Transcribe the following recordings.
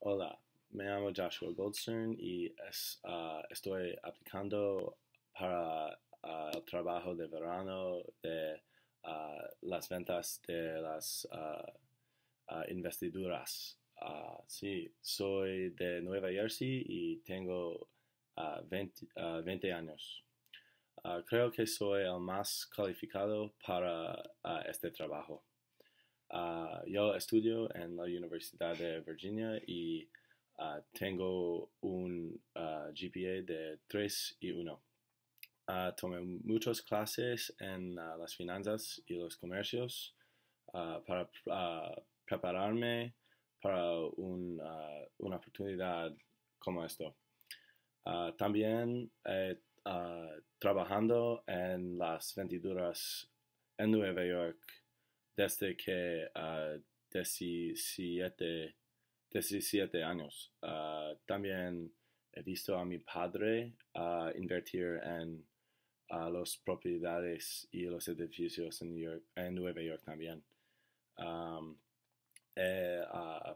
Hola, me llamo Joshua Goldstern y es, ah, estoy aplicando para el ah, trabajo de verano de ah, las ventas de las investiduras. sí, soy de Nueva Jersey y tengo 20, 20, años. creo que soy el más calificado para este trabajo. Uh, yo estudio en la Universidad de Virginia y uh, tengo un uh, GPA de 3 y 1. tomé muchas clases en las finanzas y los comercios para prepararme para una oportunidad como esto. también eh, trabajando en las vendiduras en Nueva York desde que 17, ah, años. Ah, también he visto a mi padre ah, invertir en las propiedades y los edificios en, Nueva York también.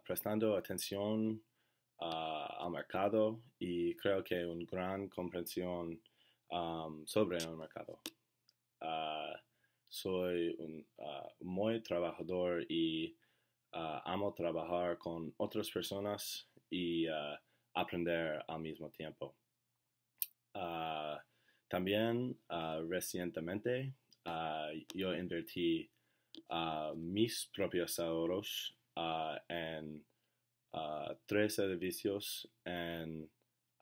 prestando atención al mercado y creo que una gran comprensión sobre el mercado soy un, ah, muy trabajador y ah, amo trabajar con otras personas y ah, aprender al mismo tiempo. también recientemente yo invertí mis propios ahorros en tres servicios en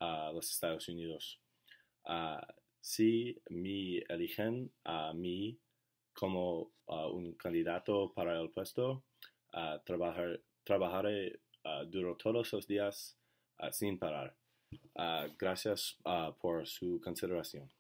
los Estados Unidos. si me eligen a mí, como ah, un candidato para el puesto, trabajar, trabajaré ah, duro todos los días ah, sin parar. gracias por su consideración.